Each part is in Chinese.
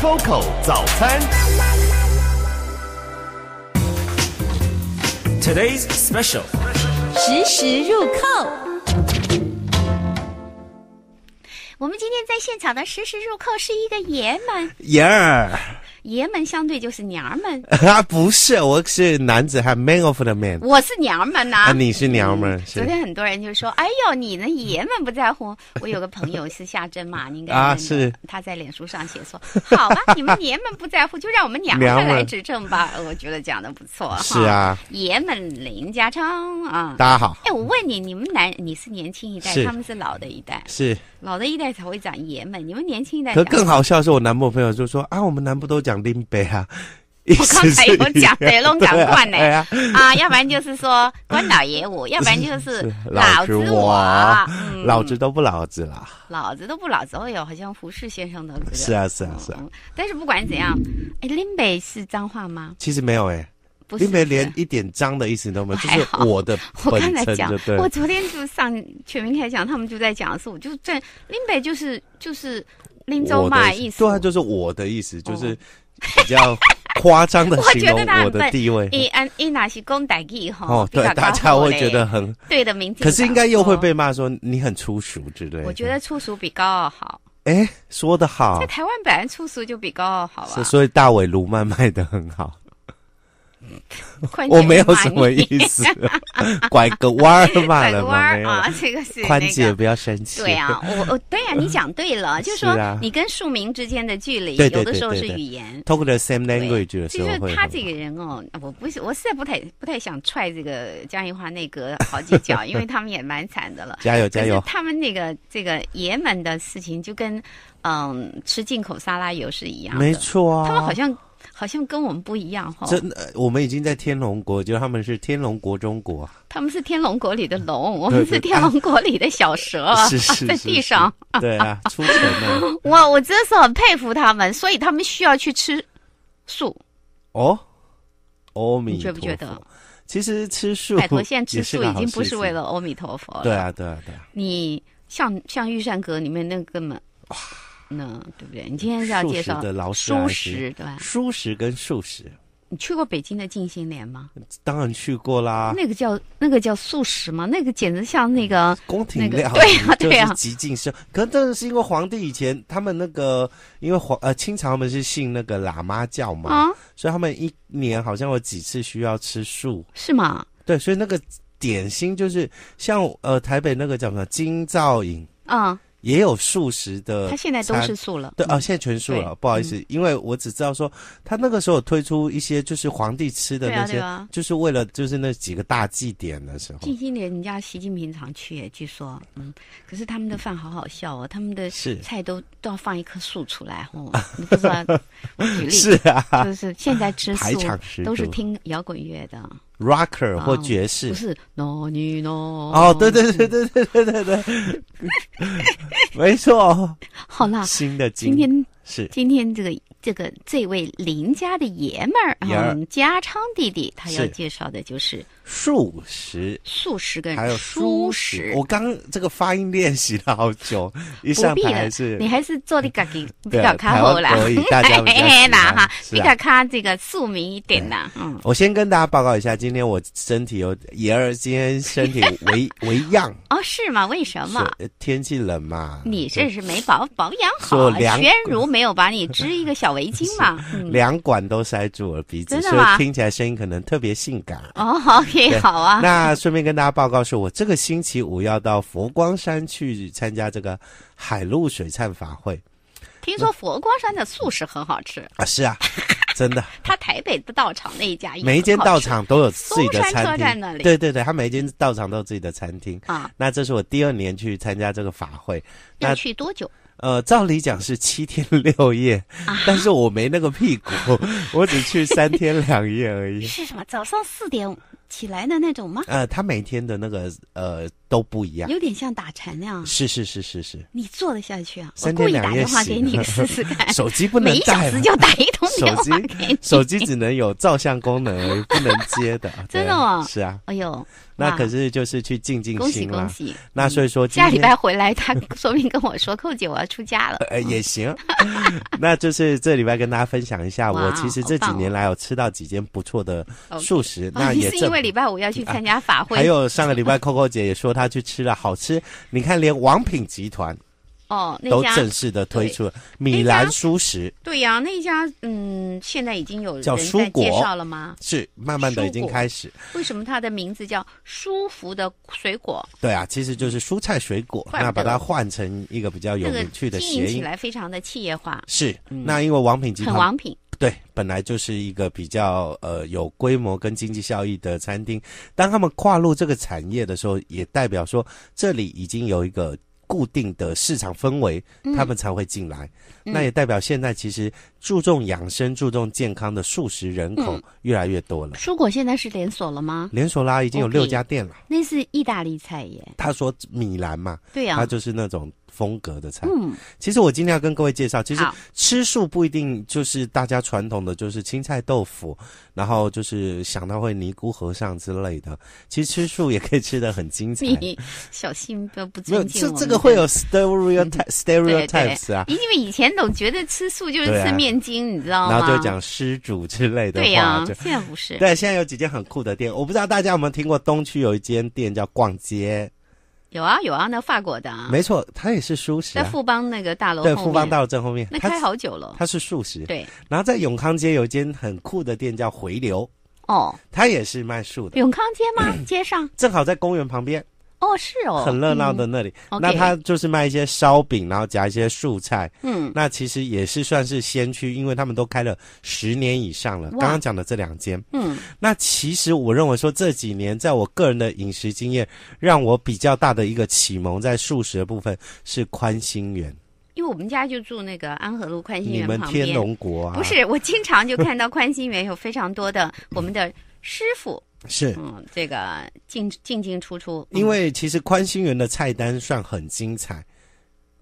Focal 早餐，Today's special，实时入扣。我们今天在现场的实时入扣是一个爷们，爷儿。爷们相对就是娘们，啊不是，我是男子汉，man of the man，我是娘们呐，你是娘儿们。昨天很多人就说，哎呦，你呢爷们不在乎。我有个朋友是夏真嘛，你应该啊是，他在脸书上写说，好吧，你们爷们不在乎，就让我们娘们来指正吧。我觉得讲的不错，是啊，爷们林家昌啊，大家好。哎，我问你，你们男你是年轻一代，他们是老的一代，是老的一代才会讲爷们，你们年轻一代可更好笑的是，我男朋友就说啊，我们男不都讲。讲林北啊。我刚才有讲德隆高管呢，啊，要不然就是说关老爷我，要不然就是 老子我，老子都不老子了，老子都不老子，哎呦，好像胡适先生的，是啊是啊是啊，但是不管怎样，哎，林北是脏话吗？其实没有哎，林北连一点脏的意思都没有，就是我的，我刚才讲，我昨天就上全民开讲，他们就在讲的是，我就在林北就是就是。林我的对，就是我的意思，就是比较夸张的 形容我的地位。一安一哪是公代记吼，对，大家会觉得很对的名。字，可是应该又会被骂说你很粗俗之类。我觉得粗俗比高傲好。哎，说的好，在台湾本来粗俗就比高傲好，所以大伟卢曼卖的很好。我没有什么意思，拐个弯儿 嘛，个是宽姐不要生气。对啊，我我对啊，你讲对了，就是说你跟庶民之间的距离，有的时候是语言。通过 the same language，就是他这个人哦，我不，是，我实在不太不太想踹这个嘉义华内阁好几脚，因为 他们也蛮惨的了。加油加油！他们那个这个爷们的事情，就跟嗯吃进口沙拉油是一样的。没错啊。他们好像。好像跟我们不一样哈。真的，我们已经在天龙国，就他们是天龙国中国。他们是天龙国里的龙，我们是天龙国里的小蛇。是是是，在地上。对啊，出城的。我我真的是很佩服他们，所以他们需要去吃素。哦，阿弥陀，觉不觉得？其实吃素，海陀现在吃素已经不是为了阿弥陀佛了。对啊，对啊，对啊。你像像御膳阁里面那个嘛。那对不对？你今天是要介绍的老食、食对吧？舒食跟素食。你去过北京的静心莲吗？当然去过啦。那个叫那个叫素食吗？那个简直像那个宫廷料，对啊 对啊，极尽是可能的是因为皇帝以前他们那个，因为皇呃清朝他们是信那个喇嘛教嘛，所以他们一年好像有几次需要吃素，是吗？对，所以那个点心就是像呃台北那个叫什么金造影啊。也有素食的，他现在都是素了。对啊，现在全素了，不好意思，因为我只知道说他那个时候推出一些就是皇帝吃的那些，就是为了就是那几个大祭典的时候。近些年人家习近平常去，据说，嗯，可是他们的饭好好笑哦，他们的菜都都要放一棵树出来哦，你 我举例是啊，就是现在吃素都是听摇滚乐的。Rocker 或爵士，不是 no no no 哦，对对对对对对对对，没错，好啦，新的今天。是今天这个这个这位邻家的爷们儿啊，家昌弟弟，他要介绍的就是素食，素食跟还有蔬食。我刚这个发音练习了好久，一上台是，你还是做的嘎净，比较靠后家 哎，难哈，比较靠这个素明一点呐。嗯，我先跟大家报告一下，今天我身体有爷儿今天身体为 为恙哦，是吗？为什么？天气冷嘛。你这是没保保养好，轩如没。没有把你织一个小围巾嘛？两管都塞住我鼻子，所以听起来声音可能特别性感。哦，OK，好啊。那顺便跟大家报告，是我这个星期五要到佛光山去参加这个海陆水忏法会。听说佛光山的素食很好吃啊！是啊，真的。他台北的道场那一家，每一间道场都有自己的餐厅。对对对，他每一间道场都有自己的餐厅啊。那这是我第二年去参加这个法会，那去多久？呃，照理讲是七天 六夜，但是我没那个屁股，我只去三天两夜而已。是什么？早上四点。起来的那种吗？呃，他每天的那个呃都不一样，有点像打禅那样。是是是是是，你坐得下去啊？我故意打电话给你试试看，手机不能小时就打一通，手机手机只能有照相功能，不能接的，真的哦。是啊，哎呦，那可是就是去静静心了。恭喜恭喜！那所以说，下礼拜回来，他说明跟我说，寇姐，我要出家了。呃，也行。那就是这礼拜跟大家分享一下，我其实这几年来我吃到几间不错的素食，那也正因为。礼拜五要去参加法会，还有上个礼拜，Coco 姐也说她去吃了，好吃。你看，连王品集团哦，都正式的推出了米兰蔬食。对呀，那一家嗯，现在已经有人在介绍了吗？是慢慢的已经开始。为什么它的名字叫舒服的水果？对啊，其实就是蔬菜水果，那把它换成一个比较有趣的谐音，来非常的企业化。是，那因为王品集团王品。对，本来就是一个比较呃有规模跟经济效益的餐厅。当他们跨入这个产业的时候，也代表说这里已经有一个固定的市场氛围，他们才会进来。那也代表现在其实注重养生、注重健康的素食人口越来越多了。蔬果现在是连锁了吗？连锁啦，已经有六家店了。那是意大利菜耶。他说米兰嘛，对呀，他就是那种。风格的菜，嗯，其实我今天要跟各位介绍，其实吃素不一定就是大家传统的，就是青菜豆腐，然后就是想到会尼姑和尚之类的。其实吃素也可以吃的很精彩，你小心不要不正经。这这个会有 stereotype stereotype 啊，因为以前总觉得吃素就是吃面筋，你知道吗？然后就讲施主之类的，对呀，现在不是，对，现在有几间很酷的店，我不知道大家有没有听过，东区有一间店叫逛街。有啊有啊，那法国的啊，没错，它也是素食。那富邦那个大楼对富邦大楼正后面，那开好久了。它是素食，对。然后在永康街有一间很酷的店叫回流哦，它也是卖素的。永康街吗？街上正好在公园旁边。哦，是哦，很热闹的那里。那他就是卖一些烧饼，然后夹一些素菜。嗯，那其实也是算是先驱，因为他们都开了十年以上了。刚刚讲的这两间，嗯，那其实我认为说这几年，在我个人的饮食经验，让我比较大的一个启蒙在素食的部分是宽心园，因为我们家就住那个安和路宽心园旁边。你们天龙国啊？不是，我经常就看到宽心园有非常多的我们的师傅。是，嗯，这个进进进出出，因为其实宽心园的菜单算很精彩。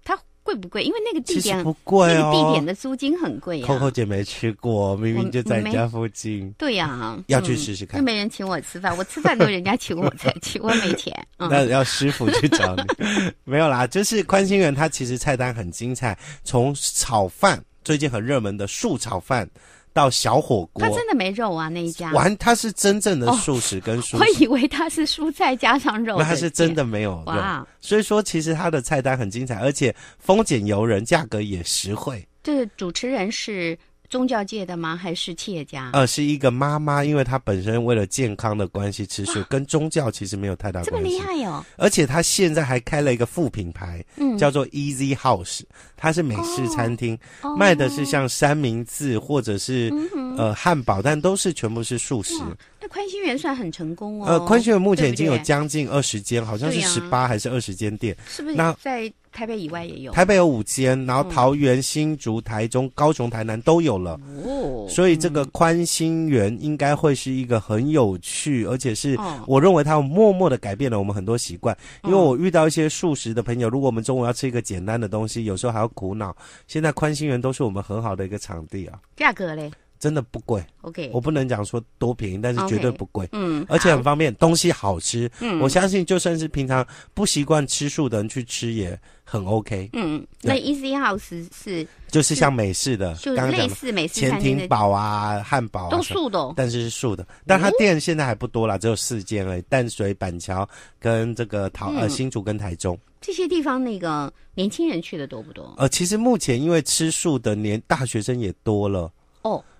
它贵不贵？因为那个地点不贵哦，地点的租金很贵。Coco 姐没吃过，明明就在你家附近。对呀，要去试试看。又没人请我吃饭，我吃饭都人家请我吃，我没钱。那要师傅去找你。没有啦，就是宽心园，它其实菜单很精彩，从炒饭，最近很热门的素炒饭。到小火锅，它真的没肉啊！那一家，完它是真正的素食跟蔬，我以为它是蔬菜加上肉，那它是真的没有肉。所以说，其实它的菜单很精彩，而且风景游人，价格也实惠。这个主持人是。宗教界的吗？还是企业家？呃，是一个妈妈，因为她本身为了健康的关系，吃素，跟宗教其实没有太大关系。这么厉害哦！而且她现在还开了一个副品牌，叫做 Easy House，它是美式餐厅，卖的是像三明治或者是呃汉堡，但都是全部是素食。那宽心园算很成功哦。呃，宽心园目前已经有将近二十间，好像是十八还是二十间店，是不是？那在。台北以外也有，台北有五间，然后桃园、新竹、台中、高雄、台南都有了。哦，所以这个宽心园应该会是一个很有趣，而且是我认为它默默的改变了我们很多习惯。因为我遇到一些素食的朋友，如果我们中午要吃一个简单的东西，有时候还要苦恼。现在宽心园都是我们很好的一个场地啊。价格嘞？真的不贵，OK，我不能讲说多便宜，但是绝对不贵，嗯，而且很方便，东西好吃，嗯，我相信就算是平常不习惯吃素的人去吃也很 OK，嗯那 Easy House 是就是像美式的，就类似美式的前厅堡啊，汉堡，都素的，但是是素的，但它店现在还不多啦，只有四间了，淡水、板桥跟这个桃呃新竹跟台中，这些地方那个年轻人去的多不多？呃，其实目前因为吃素的年大学生也多了。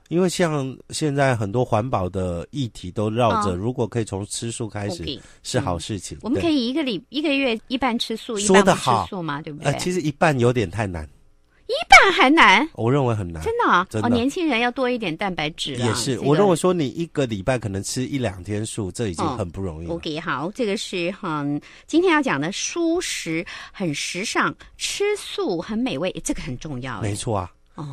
因为像现在很多环保的议题都绕着，如果可以从吃素开始是好事情。我们可以一个礼一个月一半吃素，一半不吃素嘛？对不对？其实一半有点太难，一半还难。我认为很难，真的啊！哦，年轻人要多一点蛋白质。也是，我认为说你一个礼拜可能吃一两天素，这已经很不容易了。OK，好，这个是很今天要讲的，舒食很时尚，吃素很美味，这个很重要。没错啊。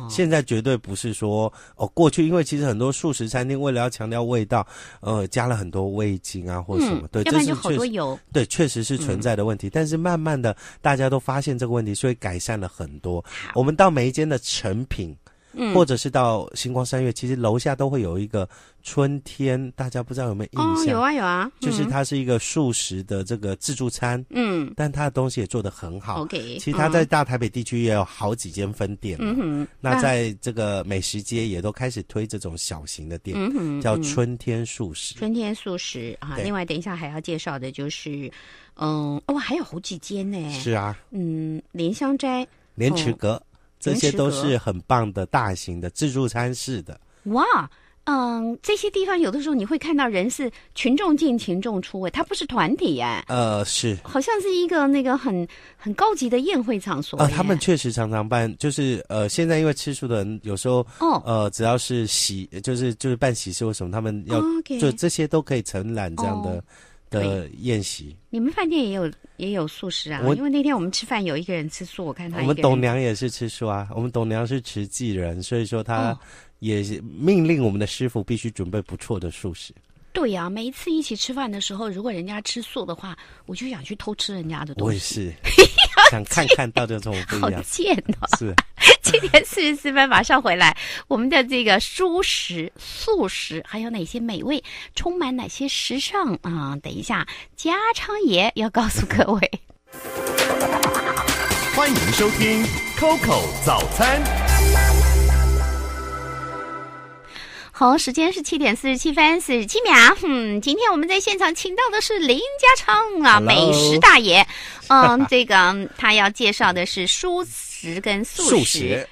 现在绝对不是说哦，过去因为其实很多素食餐厅为了要强调味道，呃，加了很多味精啊或者什么，对，这是确实有，对，确实是存在的问题。但是慢慢的，大家都发现这个问题，所以改善了很多。我们到每一间的成品。或者是到星光三月，其实楼下都会有一个春天，大家不知道有没有印象？哦，有啊有啊，就是它是一个素食的这个自助餐。嗯，但它的东西也做得很好。OK，其实它在大台北地区也有好几间分店。嗯哼，那在这个美食街也都开始推这种小型的店，叫春天素食。春天素食啊，另外等一下还要介绍的就是，嗯，哦，还有好几间呢。是啊。嗯，莲香斋。莲池阁。这些都是很棒的大型的自助餐式的哇，嗯，这些地方有的时候你会看到人是群众进群众出，哎，他不是团体哎，呃，是，好像是一个那个很很高级的宴会场所。啊，他们确实常常办，就是呃，现在因为吃素的人有时候，哦，呃，只要是喜，就是就是办喜事或什么，他们要就这些都可以承揽这样的。的宴席，你们饭店也有也有素食啊。因为那天我们吃饭，有一个人吃素，我看他。我们董娘也是吃素啊，我们董娘是持祭人，所以说她也命令我们的师傅必须准备不错的素食。对呀，每一次一起吃饭的时候，如果人家吃素的话，我就想去偷吃人家的东西。想看看到底从我哥家？好贱哦！是七点 四十四分，马上回来。我们的这个熟食、素食还有哪些美味？充满哪些时尚啊？等一下，家昌爷要告诉各位。欢迎收听 COCO 早餐。好，时间是七点四十七分四十七秒。嗯，今天我们在现场请到的是林家昌啊，美食大爷。嗯，这个他要介绍的是蔬食跟素食。素食。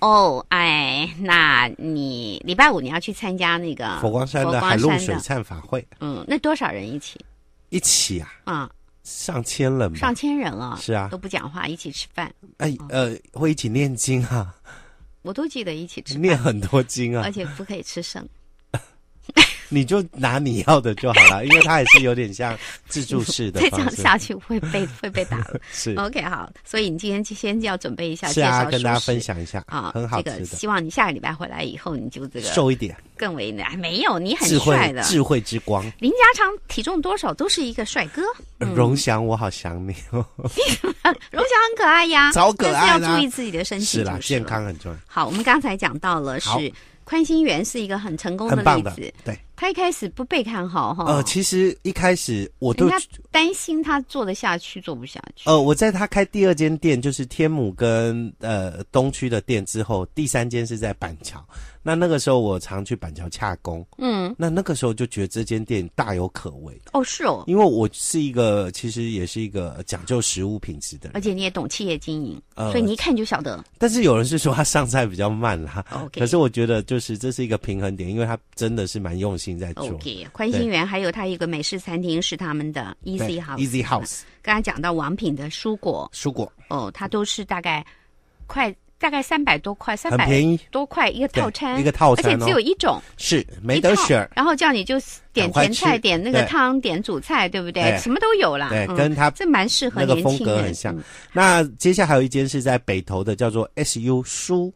哦，哎，那你礼拜五你要去参加那个佛光山的海陆水忏法会？嗯，那多少人一起？一起啊！啊，上千人。上千人啊！是啊，都不讲话，一起吃饭。哎，呃，会一起念经哈。我都记得一起吃，面很多斤啊，而且不可以吃剩。你就拿你要的就好了，因为它也是有点像自助式的。再这样下去会被会被打。是 OK 好，所以你今天先要准备一下，是啊，跟大家分享一下啊，很好吃的。希望你下个礼拜回来以后你就这个瘦一点，更为难。没有你很帅的智慧之光。林家昌体重多少都是一个帅哥。荣翔，我好想你。荣翔很可爱呀，超可爱要注意自己的身体，是啦，健康很重要。好，我们刚才讲到了是宽心园是一个很成功的例子，对。他一开始不被看好哈。呃，其实一开始我都担心他做得下去，做不下去。呃，我在他开第二间店，就是天母跟呃东区的店之后，第三间是在板桥。那那个时候我常去板桥洽工，嗯，那那个时候就觉得这间店大有可为。哦，是哦。因为我是一个，其实也是一个讲究食物品质的，而且你也懂企业经营，所以你一看就晓得。但是有人是说他上菜比较慢啦可是我觉得就是这是一个平衡点，因为他真的是蛮用心。OK，宽心园还有它一个美式餐厅是他们的 Easy House。Easy House，刚刚讲到王品的蔬果，蔬果哦，它都是大概快大概三百多块，三百多块一个套餐，一个套餐，而且只有一种，是没得选。然后叫你就。点甜菜，点那个汤，点主菜，对不对？什么都有啦。对，跟他这蛮适合年轻人。那个风格很像。那接下来还有一间是在北投的，叫做 S.U. 舒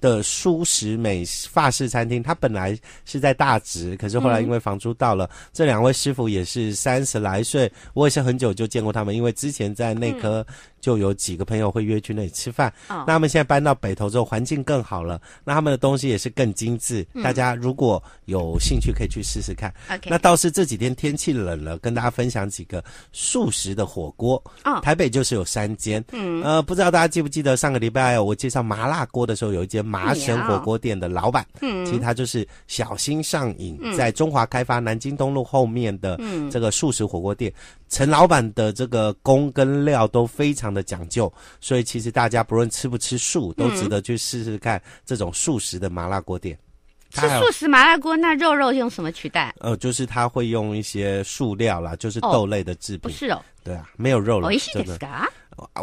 的舒食美法式餐厅。它本来是在大直，可是后来因为房租到了，这两位师傅也是三十来岁。我也是很久就见过他们，因为之前在内科就有几个朋友会约去那里吃饭。那他们现在搬到北投之后，环境更好了，那他们的东西也是更精致。大家如果有兴趣，可以去试试看。那倒是这几天天气冷了，跟大家分享几个素食的火锅。啊，台北就是有三间。嗯，呃，不知道大家记不记得上个礼拜我介绍麻辣锅的时候，有一间麻绳火锅店的老板，嗯，其实他就是小心上瘾，在中华开发南京东路后面的这个素食火锅店，陈老板的这个工跟料都非常的讲究，所以其实大家不论吃不吃素，都值得去试试看这种素食的麻辣锅店。吃素食麻辣锅，那肉肉用什么取代？呃，就是他会用一些素料啦，就是豆类的制品。不是哦，对啊，没有肉类。真的。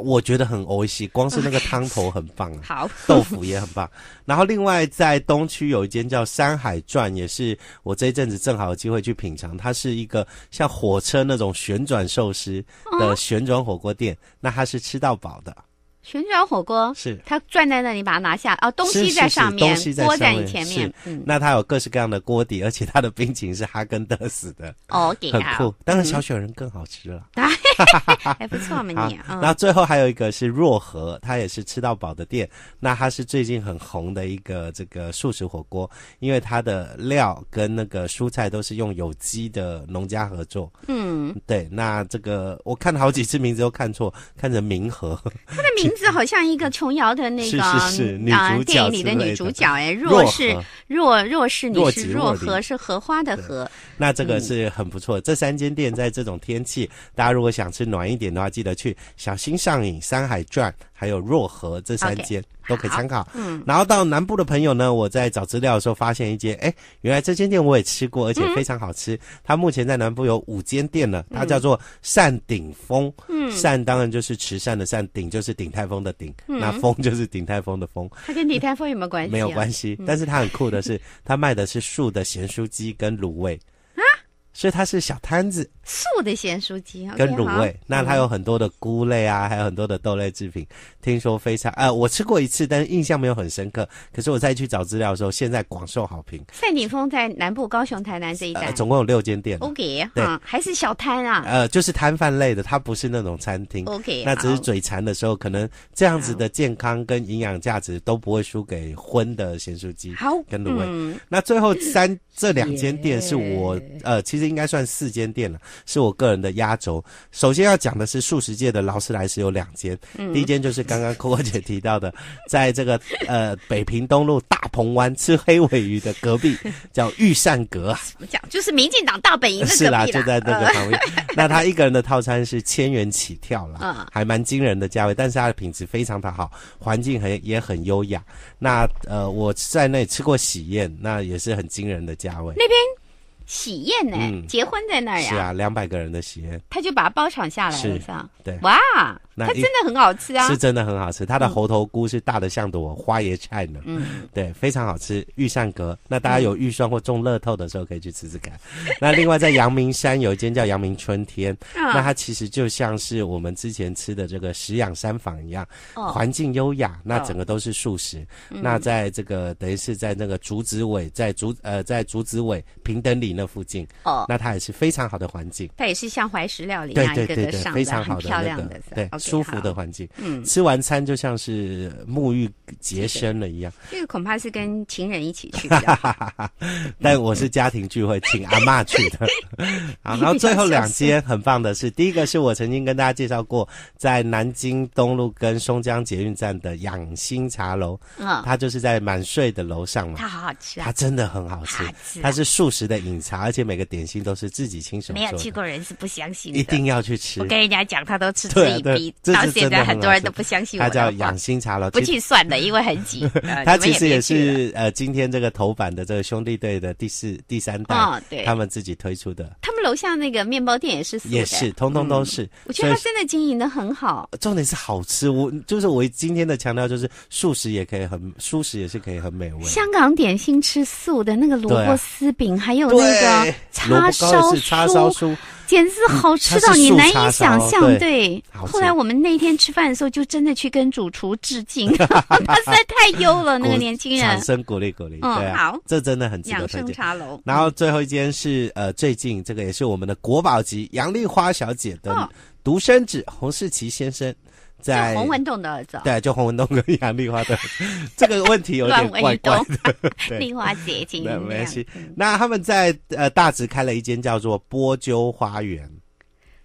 我觉得很おいしい，光是那个汤头很棒，好，豆腐也很棒。然后另外在东区有一间叫山海传，也是我这一阵子正好有机会去品尝。它是一个像火车那种旋转寿司的旋转火锅店，那它是吃到饱的。旋转火锅是，它转在那里把它拿下啊，东西在上面，锅在你前面。那它有各式各样的锅底，而且它的冰淇淋是哈根达斯的，哦，很酷。当然，小雪人更好吃了。还不错嘛你啊。那最后还有一个是若河，它也是吃到饱的店。那它是最近很红的一个这个素食火锅，因为它的料跟那个蔬菜都是用有机的农家合作。嗯，对。那这个我看好几次名字都看错，看成明河。它的名字好像一个琼瑶的那个 是是是啊电影里的女主角哎，若是若若是你是若河是荷花的荷。那这个是很不错。这三间店在这种天气，大家如果想。吃暖一点的话，记得去小新上瘾、山海传，还有若河这三间都可以参考。嗯，然后到南部的朋友呢，我在找资料的时候发现一间，哎，原来这间店我也吃过，而且非常好吃。它目前在南部有五间店了，它叫做善顶峰。嗯，善当然就是慈善的善，顶就是顶泰峰的顶，那峰就是顶泰峰的峰。它跟顶泰峰有没有关系？没有关系，但是它很酷的是，它卖的是素的咸酥鸡跟卤味。所以它是小摊子，素的咸酥鸡跟卤味，那它有很多的菇类啊，还有很多的豆类制品。听说非常呃，我吃过一次，但是印象没有很深刻。可是我再去找资料的时候，现在广受好评。范鼎峰在南部高雄、台南这一带，总共有六间店。OK，对，还是小摊啊。呃，就是摊贩类的，它不是那种餐厅。OK，那只是嘴馋的时候，可能这样子的健康跟营养价值都不会输给荤的咸酥鸡。好，跟卤味。那最后三这两间店是我呃，其实。这应该算四间店了，是我个人的压轴。首先要讲的是素食界的劳斯莱斯有两间，第一间就是刚刚 Coco 姐提到的，在这个呃北平东路大鹏湾吃黑尾鱼的隔壁，叫御膳阁。怎么讲？就是民进党大本营是啦，就在那个方位。那他一个人的套餐是千元起跳了，还蛮惊人的价位，但是它的品质非常的好，环境很也很优雅。那呃我在那里吃过喜宴，那也是很惊人的价位。那边。喜宴呢？结婚在那儿呀？是啊，两百个人的喜宴，他就把包场下来了，是对，哇。它真的很好吃啊！是真的很好吃，它的猴头菇是大的像朵花椰菜呢，嗯，对，非常好吃。御膳阁，那大家有预算或中乐透的时候可以去吃吃看。那另外在阳明山有一间叫阳明春天，那它其实就像是我们之前吃的这个食养山坊一样，环境优雅，那整个都是素食。那在这个等于是在那个竹子尾，在竹呃在竹子尾平等里那附近，哦，那它也是非常好的环境。它也是像怀石料理对一个的上，的很漂亮的，对。舒服的环境，嗯，吃完餐就像是沐浴洁身了一样。这个恐怕是跟情人一起去，但我是家庭聚会请阿妈去的。好，然后最后两间很棒的是，第一个是我曾经跟大家介绍过，在南京东路跟松江捷运站的养心茶楼，嗯，它就是在满睡的楼上嘛。它好好吃啊！它真的很好吃，它是素食的饮茶，而且每个点心都是自己亲手。没有去过人是不相信的，一定要去吃。我跟人家讲，他都吃。之以鼻。到现在很多人都不相信，他叫养心茶楼，不去算的，因为很挤。他 其实也是呃，今天这个头版的这个兄弟队的第四第三代，对，他们自己推出的。他们楼下那个面包店也是，也是，通通都是。我觉得他真的经营的很好。重点是好吃，我就是我今天的强调就是素食也可以很，素食也是可以很美味。香港点心吃素的那个萝卜丝饼，还有那个叉烧酥。简直好吃到你难以想象，对。后来我们那天吃饭的时候，就真的去跟主厨致敬，他 实在太优了那个年轻人。掌声鼓励鼓励，嗯好，这真的很值得推荐。然后最后一间是呃，最近这个也是我们的国宝级杨丽花小姐的独生子洪世奇先生。在洪文栋的走，对，就洪文栋跟杨丽花的这个问题有点怪怪的。对，丽花姐，请。那他们在呃大直开了一间叫做波鸠花园。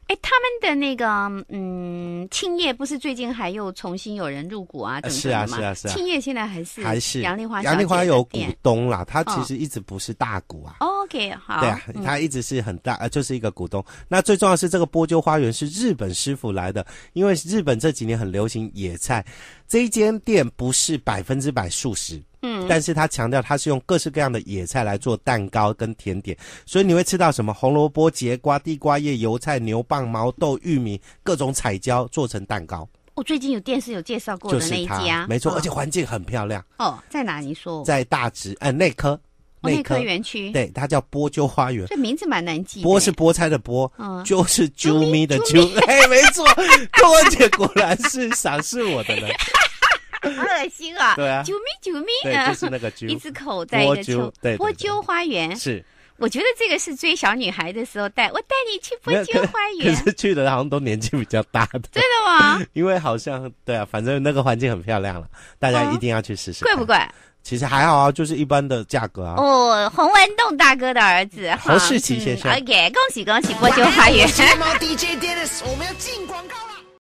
哎，他们的那个，嗯，青叶不是最近还又重新有人入股啊？怎是啊，是啊，是啊。青叶现在还是还是杨丽华。杨丽华有股东啦，他其实一直不是大股啊。OK，好。对啊，他一直是很大，呃、就是一个股东。那最重要是这个波鸠花园是日本师傅来的，因为日本这几年很流行野菜。这一间店不是百分之百素食。嗯。但是他强调，他是用各式各样的野菜来做蛋糕跟甜点，所以你会吃到什么红萝卜、节瓜、地瓜叶、油菜、牛蒡、毛豆、玉米、各种彩椒做成蛋糕。我最近有电视有介绍过的那家，没错，而且环境很漂亮。哦，在哪？你说在大直？哎，内科内科园区，对，它叫波啾花园。这名字蛮难记，波是菠菜的波，就是啾咪的啾。哎，没错，公安姐果然是赏识我的人。好 恶心啊！对啊，救命救命！对，就是那个 一只口在一个揪，对，波鸠花园是。我觉得这个是追小女孩的时候带我带你去波鸠花园，可是去的好像都年纪比较大的。真的吗？因为好像对啊，反正那个环境很漂亮了，大家一定要去试试。贵不贵？其实还好啊，就是一般的价格啊。哦，洪文栋大哥的儿子洪世奇先生，，OK，恭喜恭喜波鸠花园。我们要进广告。